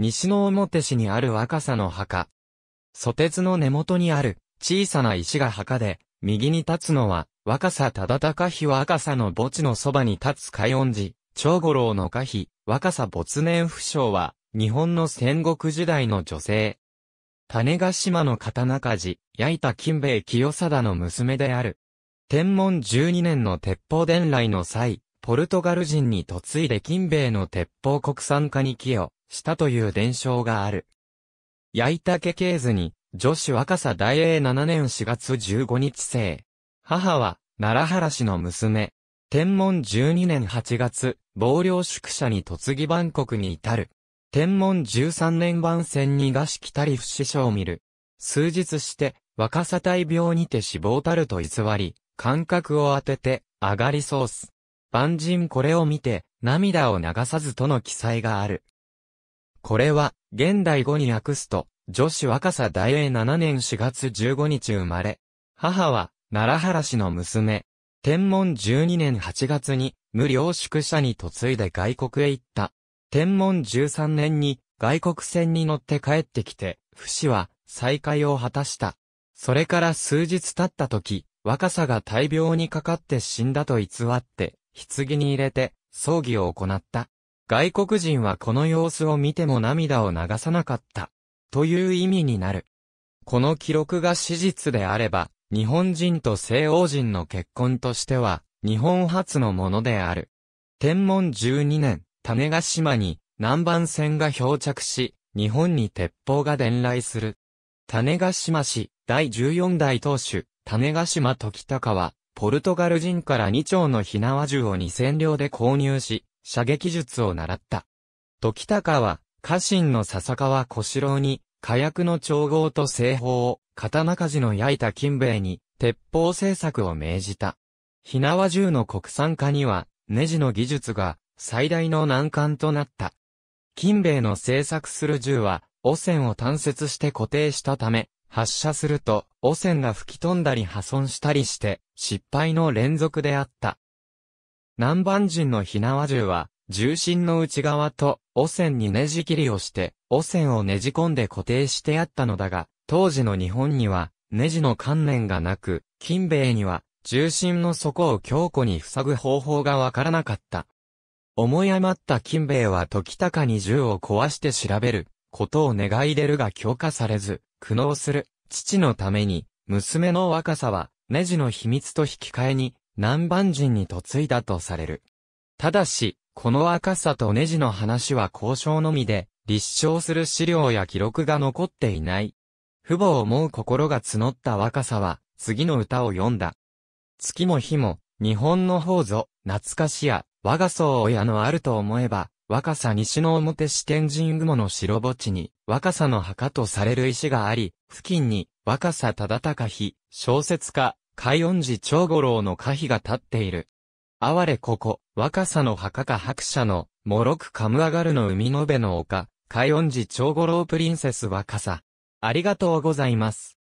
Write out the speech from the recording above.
西の表市にある若さの墓。蘇鉄の根元にある小さな石が墓で、右に立つのは若さ忠高は若さの墓地のそばに立つ海音寺、長五郎の可否、若さ没年不詳は、日本の戦国時代の女性。種ヶ島の刀鍛冶、焼いた金兵衛清貞の娘である。天文12年の鉄砲伝来の際、ポルトガル人に嫁いで金兵衛の鉄砲国産化に寄与。したという伝承がある。焼いたけ系図に、女子若さ大英7年4月15日生。母は、奈良原氏の娘。天文12年8月、亡領宿舎に突ぎ万国に至る。天文13年番戦に餓死来たり不死者を見る。数日して、若さ大病にて死亡たると偽り、感覚を当てて、上がりそうす。万人これを見て、涙を流さずとの記載がある。これは、現代語に訳すと、女子若さ大英7年4月15日生まれ。母は、奈良原氏の娘。天文12年8月に、無料宿舎に嫁いで外国へ行った。天文13年に、外国船に乗って帰ってきて、不死は、再会を果たした。それから数日経った時、若さが大病にかかって死んだと偽って、棺に入れて、葬儀を行った。外国人はこの様子を見ても涙を流さなかった。という意味になる。この記録が史実であれば、日本人と西欧人の結婚としては、日本初のものである。天文12年、種ヶ島に南蛮船が漂着し、日本に鉄砲が伝来する。種ヶ島市、第14代当主、種ヶ島時高は、ポルトガル人から2丁の火縄銃を2000両で購入し、射撃術を習った。時高は、家臣の笹川小四郎に、火薬の調合と製法を、刀鍛冶の焼いた金兵衛に、鉄砲製作を命じた。ひなわ銃の国産化には、ネジの技術が、最大の難関となった。金兵衛の製作する銃は、汚染を単節して固定したため、発射すると、汚染が吹き飛んだり破損したりして、失敗の連続であった。南蛮人の火縄銃は、重心の内側と、汚染にねじ切りをして、汚染をねじ込んで固定してあったのだが、当時の日本には、ネジの観念がなく、金兵衛には、重心の底を強固に塞ぐ方法がわからなかった。思い余った金兵衛は時高に銃を壊して調べる、ことを願い出るが許可されず、苦悩する、父のために、娘の若さは、ネジの秘密と引き換えに、南蛮人に嫁いだとされる。ただし、この赤さとネジの話は交渉のみで、立証する資料や記録が残っていない。父母を思う心が募った若さは、次の歌を読んだ。月も日も、日本の方ぞ、懐かしや、我が層親のあると思えば、若さ西の表四天神雲の白墓地に、若さの墓とされる石があり、付近に、若さ忠高日、小説家、海音寺長五郎の歌碑が立っている。哀れここ、若さの墓か白者の、もろくかむ上がるの海のべの丘、海音寺長五郎プリンセス若さ。ありがとうございます。